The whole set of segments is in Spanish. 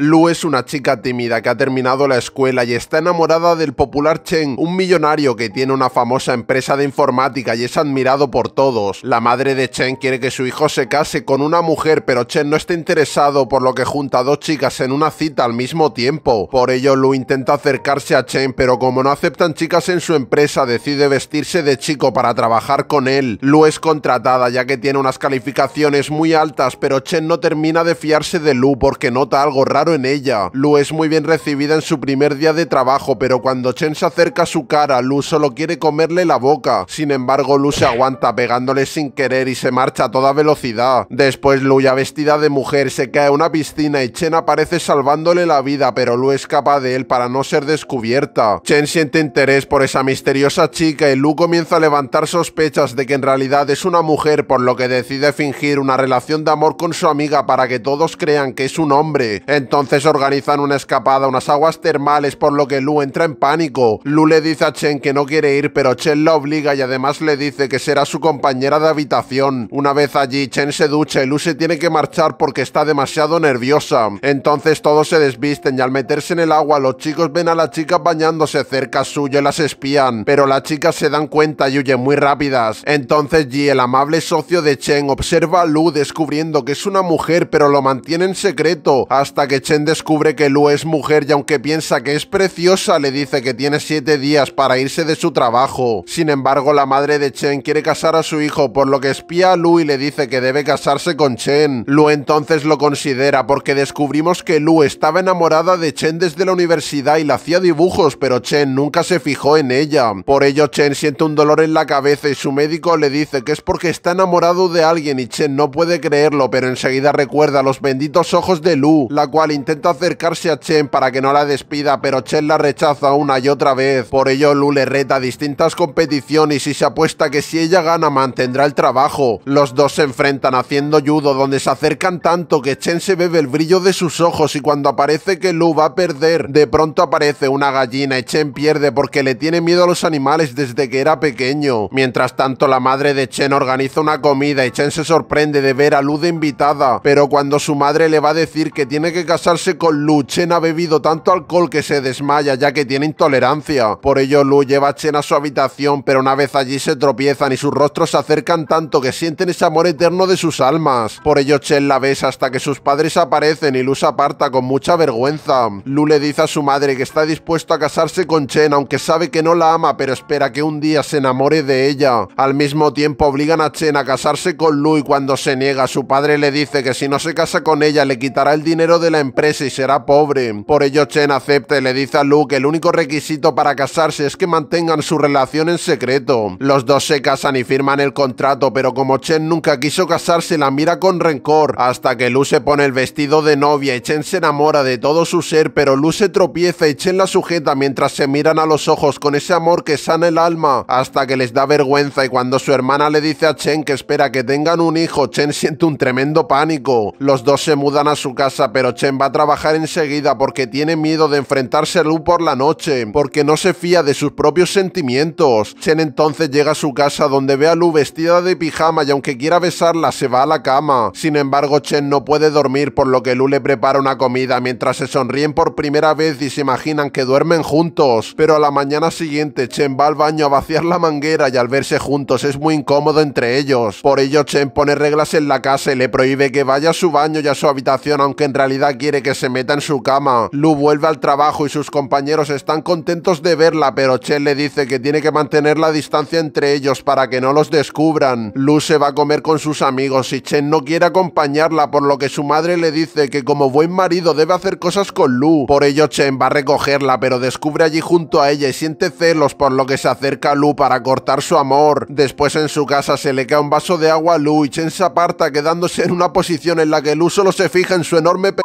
Lu es una chica tímida que ha terminado la escuela y está enamorada del popular Chen, un millonario que tiene una famosa empresa de informática y es admirado por todos. La madre de Chen quiere que su hijo se case con una mujer, pero Chen no está interesado, por lo que junta a dos chicas en una cita al mismo tiempo. Por ello, Lu intenta acercarse a Chen, pero como no aceptan chicas en su empresa, decide vestirse de chico para trabajar con él. Lu es contratada ya que tiene unas calificaciones muy altas, pero Chen no termina de fiarse de Lu porque nota algo raro en ella. Lu es muy bien recibida en su primer día de trabajo, pero cuando Chen se acerca a su cara, Lu solo quiere comerle la boca. Sin embargo, Lu se aguanta pegándole sin querer y se marcha a toda velocidad. Después, Lu ya vestida de mujer se cae a una piscina y Chen aparece salvándole la vida, pero Lu escapa de él para no ser descubierta. Chen siente interés por esa misteriosa chica y Lu comienza a levantar sospechas de que en realidad es una mujer, por lo que decide fingir una relación de amor con su amiga para que todos crean que es un hombre. Entonces, entonces organizan una escapada a unas aguas termales por lo que Lu entra en pánico. Lu le dice a Chen que no quiere ir pero Chen la obliga y además le dice que será su compañera de habitación. Una vez allí Chen se ducha y Lu se tiene que marchar porque está demasiado nerviosa. Entonces todos se desvisten y al meterse en el agua los chicos ven a la chica bañándose cerca suyo y las espían, pero las chicas se dan cuenta y huyen muy rápidas. Entonces Ji, el amable socio de Chen, observa a Lu descubriendo que es una mujer pero lo mantiene en secreto hasta que Chen descubre que Lu es mujer y aunque piensa que es preciosa, le dice que tiene 7 días para irse de su trabajo. Sin embargo, la madre de Chen quiere casar a su hijo, por lo que espía a Lu y le dice que debe casarse con Chen. Lu entonces lo considera porque descubrimos que Lu estaba enamorada de Chen desde la universidad y le hacía dibujos, pero Chen nunca se fijó en ella. Por ello, Chen siente un dolor en la cabeza y su médico le dice que es porque está enamorado de alguien y Chen no puede creerlo, pero enseguida recuerda los benditos ojos de Lu, la cual intenta acercarse a Chen para que no la despida, pero Chen la rechaza una y otra vez. Por ello, Lu le reta distintas competiciones y se apuesta que si ella gana mantendrá el trabajo. Los dos se enfrentan haciendo judo, donde se acercan tanto que Chen se bebe el brillo de sus ojos y cuando aparece que Lu va a perder, de pronto aparece una gallina y Chen pierde porque le tiene miedo a los animales desde que era pequeño. Mientras tanto, la madre de Chen organiza una comida y Chen se sorprende de ver a Lu de invitada, pero cuando su madre le va a decir que tiene que casarse con Lu, Chen ha bebido tanto alcohol que se desmaya ya que tiene intolerancia. Por ello Lu lleva a Chen a su habitación, pero una vez allí se tropiezan y sus rostros se acercan tanto que sienten ese amor eterno de sus almas. Por ello Chen la besa hasta que sus padres aparecen y Lu se aparta con mucha vergüenza. Lu le dice a su madre que está dispuesto a casarse con Chen aunque sabe que no la ama pero espera que un día se enamore de ella. Al mismo tiempo obligan a Chen a casarse con Lu y cuando se niega su padre le dice que si no se casa con ella le quitará el dinero de la empresa y será pobre. Por ello Chen acepta y le dice a Lu que el único requisito para casarse es que mantengan su relación en secreto. Los dos se casan y firman el contrato, pero como Chen nunca quiso casarse la mira con rencor, hasta que Lu se pone el vestido de novia y Chen se enamora de todo su ser, pero Lu se tropieza y Chen la sujeta mientras se miran a los ojos con ese amor que sana el alma, hasta que les da vergüenza y cuando su hermana le dice a Chen que espera que tengan un hijo, Chen siente un tremendo pánico. Los dos se mudan a su casa, pero Chen va a trabajar enseguida porque tiene miedo de enfrentarse a Lu por la noche, porque no se fía de sus propios sentimientos. Chen entonces llega a su casa donde ve a Lu vestida de pijama y aunque quiera besarla se va a la cama. Sin embargo, Chen no puede dormir por lo que Lu le prepara una comida mientras se sonríen por primera vez y se imaginan que duermen juntos. Pero a la mañana siguiente Chen va al baño a vaciar la manguera y al verse juntos es muy incómodo entre ellos. Por ello Chen pone reglas en la casa y le prohíbe que vaya a su baño y a su habitación aunque en realidad quiere quiere que se meta en su cama. Lu vuelve al trabajo y sus compañeros están contentos de verla, pero Chen le dice que tiene que mantener la distancia entre ellos para que no los descubran. Lu se va a comer con sus amigos y Chen no quiere acompañarla, por lo que su madre le dice que como buen marido debe hacer cosas con Lu. Por ello Chen va a recogerla, pero descubre allí junto a ella y siente celos, por lo que se acerca a Lu para cortar su amor. Después en su casa se le cae un vaso de agua a Lu y Chen se aparta quedándose en una posición en la que Lu solo se fija en su enorme pe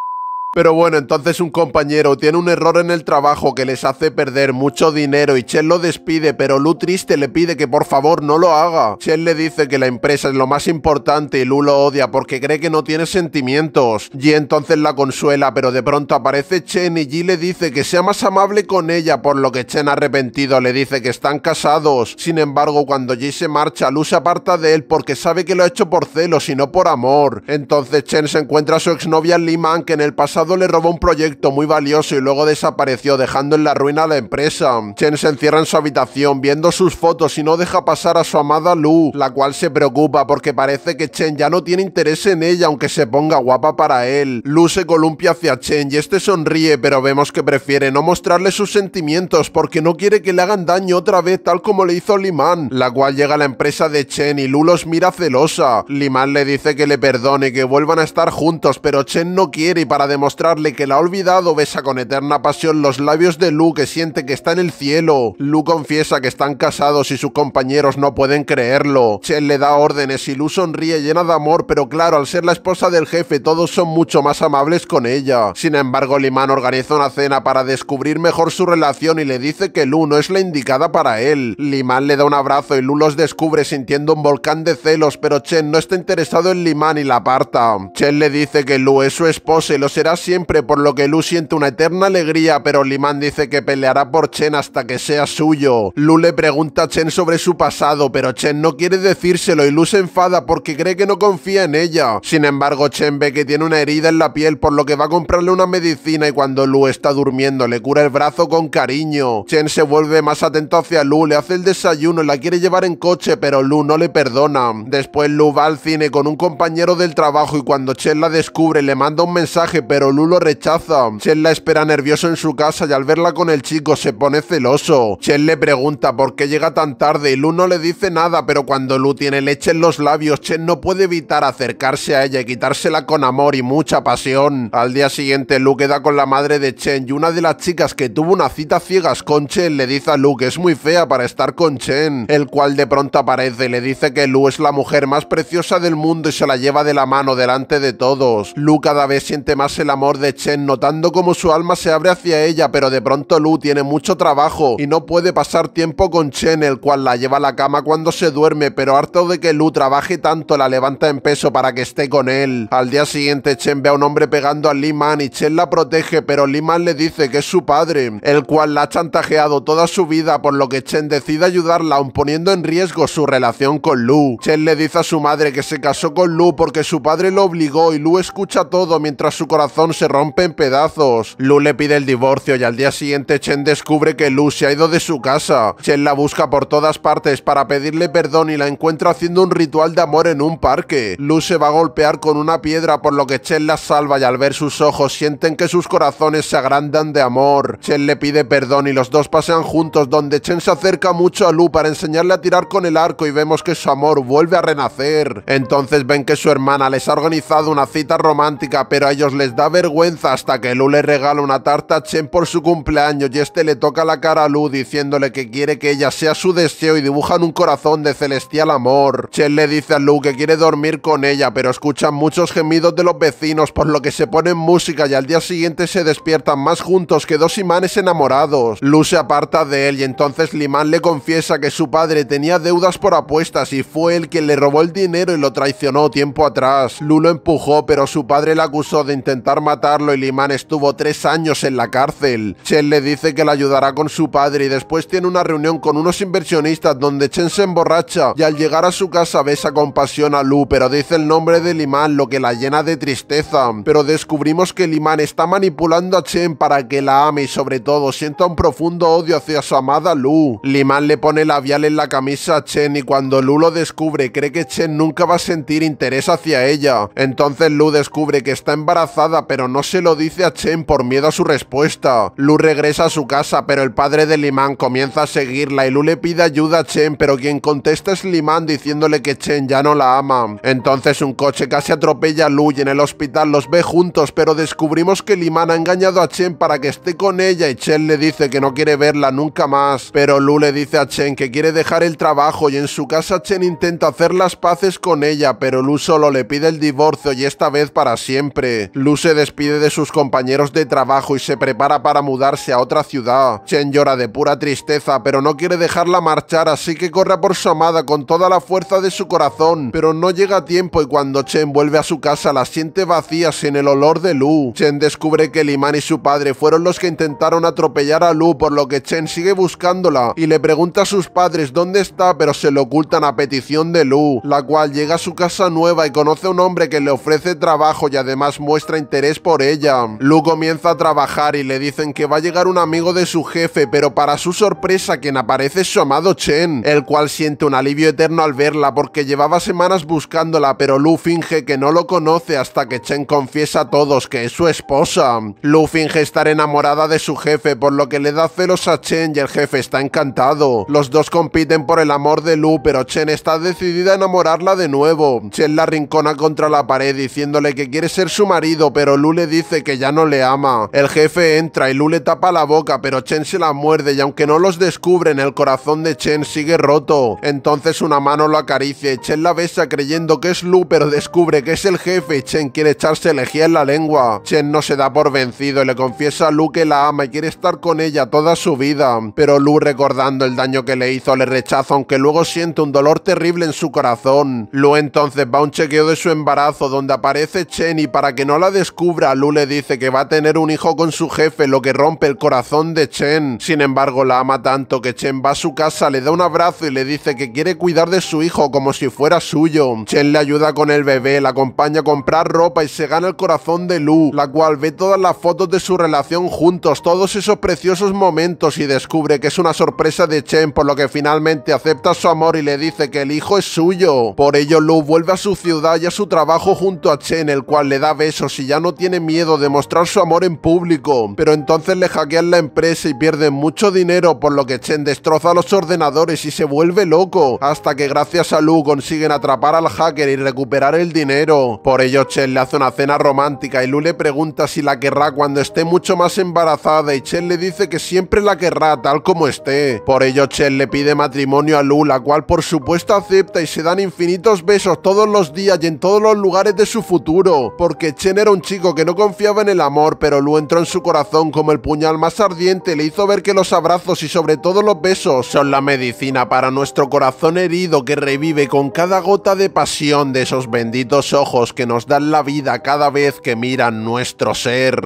pero bueno, entonces un compañero tiene un error en el trabajo que les hace perder mucho dinero y Chen lo despide, pero Lu triste le pide que por favor no lo haga. Chen le dice que la empresa es lo más importante y Lu lo odia porque cree que no tiene sentimientos. y entonces la consuela, pero de pronto aparece Chen y Ji le dice que sea más amable con ella, por lo que Chen arrepentido le dice que están casados. Sin embargo, cuando Yi se marcha, Lu se aparta de él porque sabe que lo ha hecho por celos y no por amor. Entonces Chen se encuentra a su exnovia Liman que en el pasado le robó un proyecto muy valioso y luego desapareció dejando en la ruina a la empresa. Chen se encierra en su habitación viendo sus fotos y no deja pasar a su amada Lu, la cual se preocupa porque parece que Chen ya no tiene interés en ella aunque se ponga guapa para él. Lu se columpia hacia Chen y este sonríe pero vemos que prefiere no mostrarle sus sentimientos porque no quiere que le hagan daño otra vez tal como le hizo Liman, la cual llega a la empresa de Chen y Lu los mira celosa. Liman le dice que le perdone, que vuelvan a estar juntos pero Chen no quiere y para demostrar mostrarle que la ha olvidado, besa con eterna pasión los labios de Lu que siente que está en el cielo. Lu confiesa que están casados y sus compañeros no pueden creerlo. Chen le da órdenes y Lu sonríe llena de amor, pero claro, al ser la esposa del jefe todos son mucho más amables con ella. Sin embargo, Liman organiza una cena para descubrir mejor su relación y le dice que Lu no es la indicada para él. Liman le da un abrazo y Lu los descubre sintiendo un volcán de celos, pero Chen no está interesado en Liman y la aparta. Chen le dice que Lu es su esposa y lo será siempre, por lo que Lu siente una eterna alegría, pero Liman dice que peleará por Chen hasta que sea suyo. Lu le pregunta a Chen sobre su pasado, pero Chen no quiere decírselo y Lu se enfada porque cree que no confía en ella. Sin embargo, Chen ve que tiene una herida en la piel, por lo que va a comprarle una medicina y cuando Lu está durmiendo le cura el brazo con cariño. Chen se vuelve más atento hacia Lu, le hace el desayuno y la quiere llevar en coche, pero Lu no le perdona. Después Lu va al cine con un compañero del trabajo y cuando Chen la descubre le manda un mensaje, pero pero Lu lo rechaza. Chen la espera nervioso en su casa y al verla con el chico se pone celoso. Chen le pregunta por qué llega tan tarde y Lu no le dice nada, pero cuando Lu tiene leche en los labios, Chen no puede evitar acercarse a ella y quitársela con amor y mucha pasión. Al día siguiente, Lu queda con la madre de Chen y una de las chicas que tuvo una cita ciegas con Chen le dice a Lu que es muy fea para estar con Chen, el cual de pronto aparece y le dice que Lu es la mujer más preciosa del mundo y se la lleva de la mano delante de todos. Lu cada vez siente más el amor de Chen notando como su alma se abre hacia ella, pero de pronto Lu tiene mucho trabajo y no puede pasar tiempo con Chen, el cual la lleva a la cama cuando se duerme, pero harto de que Lu trabaje tanto la levanta en peso para que esté con él. Al día siguiente Chen ve a un hombre pegando a Lee Man y Chen la protege, pero Lee Man le dice que es su padre, el cual la ha chantajeado toda su vida, por lo que Chen decide ayudarla aun poniendo en riesgo su relación con Lu. Chen le dice a su madre que se casó con Lu porque su padre lo obligó y Lu escucha todo mientras su corazón se rompe en pedazos. Lu le pide el divorcio y al día siguiente Chen descubre que Lu se ha ido de su casa. Chen la busca por todas partes para pedirle perdón y la encuentra haciendo un ritual de amor en un parque. Lu se va a golpear con una piedra por lo que Chen la salva y al ver sus ojos sienten que sus corazones se agrandan de amor. Chen le pide perdón y los dos pasean juntos donde Chen se acerca mucho a Lu para enseñarle a tirar con el arco y vemos que su amor vuelve a renacer. Entonces ven que su hermana les ha organizado una cita romántica pero a ellos les da vergüenza hasta que Lu le regala una tarta a Chen por su cumpleaños y este le toca la cara a Lu diciéndole que quiere que ella sea su deseo y dibujan un corazón de celestial amor. Chen le dice a Lu que quiere dormir con ella, pero escuchan muchos gemidos de los vecinos por lo que se ponen música y al día siguiente se despiertan más juntos que dos imanes enamorados. Lu se aparta de él y entonces Liman le confiesa que su padre tenía deudas por apuestas y fue él quien le robó el dinero y lo traicionó tiempo atrás. Lu lo empujó, pero su padre le acusó de intentar matarlo y Liman estuvo tres años en la cárcel. Chen le dice que la ayudará con su padre y después tiene una reunión con unos inversionistas donde Chen se emborracha y al llegar a su casa besa con pasión a Lu, pero dice el nombre de Liman, lo que la llena de tristeza. Pero descubrimos que Liman está manipulando a Chen para que la ame y sobre todo sienta un profundo odio hacia su amada Lu. Liman le pone labial en la camisa a Chen y cuando Lu lo descubre cree que Chen nunca va a sentir interés hacia ella. Entonces Lu descubre que está embarazada pero no se lo dice a Chen por miedo a su respuesta. Lu regresa a su casa, pero el padre de Liman comienza a seguirla y Lu le pide ayuda a Chen, pero quien contesta es Liman diciéndole que Chen ya no la ama. Entonces un coche casi atropella a Lu y en el hospital los ve juntos, pero descubrimos que Liman ha engañado a Chen para que esté con ella y Chen le dice que no quiere verla nunca más, pero Lu le dice a Chen que quiere dejar el trabajo y en su casa Chen intenta hacer las paces con ella, pero Lu solo le pide el divorcio y esta vez para siempre. Lu se despide de sus compañeros de trabajo y se prepara para mudarse a otra ciudad. Chen llora de pura tristeza, pero no quiere dejarla marchar, así que corre por su amada con toda la fuerza de su corazón, pero no llega a tiempo y cuando Chen vuelve a su casa la siente vacía sin el olor de Lu. Chen descubre que Liman y su padre fueron los que intentaron atropellar a Lu, por lo que Chen sigue buscándola y le pregunta a sus padres dónde está, pero se lo ocultan a petición de Lu, la cual llega a su casa nueva y conoce a un hombre que le ofrece trabajo y además muestra interés por ella. Lu comienza a trabajar y le dicen que va a llegar un amigo de su jefe, pero para su sorpresa quien aparece es su amado Chen, el cual siente un alivio eterno al verla porque llevaba semanas buscándola, pero Lu finge que no lo conoce hasta que Chen confiesa a todos que es su esposa. Lu finge estar enamorada de su jefe, por lo que le da celos a Chen y el jefe está encantado. Los dos compiten por el amor de Lu, pero Chen está decidida a enamorarla de nuevo. Chen la rincona contra la pared diciéndole que quiere ser su marido, pero Lu le dice que ya no le ama. El jefe entra y Lu le tapa la boca, pero Chen se la muerde y aunque no los descubren, el corazón de Chen sigue roto. Entonces una mano lo acaricia y Chen la besa creyendo que es Lu, pero descubre que es el jefe y Chen quiere echarse lejía en la lengua. Chen no se da por vencido y le confiesa a Lu que la ama y quiere estar con ella toda su vida. Pero Lu, recordando el daño que le hizo, le rechaza, aunque luego siente un dolor terrible en su corazón. Lu entonces va a un chequeo de su embarazo, donde aparece Chen y para que no la descubra, Lu le dice que va a tener un hijo con su jefe, lo que rompe el corazón de Chen. Sin embargo, la ama tanto que Chen va a su casa, le da un abrazo y le dice que quiere cuidar de su hijo como si fuera suyo. Chen le ayuda con el bebé, la acompaña a comprar ropa y se gana el corazón de Lu, la cual ve todas las fotos de su relación juntos, todos esos preciosos momentos y descubre que es una sorpresa de Chen, por lo que finalmente acepta su amor y le dice que el hijo es suyo. Por ello, Lu vuelve a su ciudad y a su trabajo junto a Chen, el cual le da besos y ya no tiene miedo de mostrar su amor en público, pero entonces le hackean la empresa y pierden mucho dinero, por lo que Chen destroza los ordenadores y se vuelve loco, hasta que gracias a Lu consiguen atrapar al hacker y recuperar el dinero. Por ello Chen le hace una cena romántica y Lu le pregunta si la querrá cuando esté mucho más embarazada y Chen le dice que siempre la querrá tal como esté. Por ello Chen le pide matrimonio a Lu, la cual por supuesto acepta y se dan infinitos besos todos los días y en todos los lugares de su futuro, porque Chen era un chico que no confiaba en el amor, pero lo entró en su corazón como el puñal más ardiente, le hizo ver que los abrazos y sobre todo los besos son la medicina para nuestro corazón herido que revive con cada gota de pasión de esos benditos ojos que nos dan la vida cada vez que miran nuestro ser.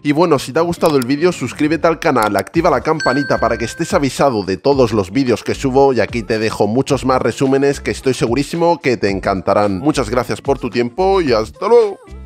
Y bueno, si te ha gustado el vídeo, suscríbete al canal, activa la campanita para que estés avisado de todos los vídeos que subo y aquí te dejo muchos más resúmenes que estoy segurísimo que te encantarán. Muchas gracias por tu tiempo y hasta luego.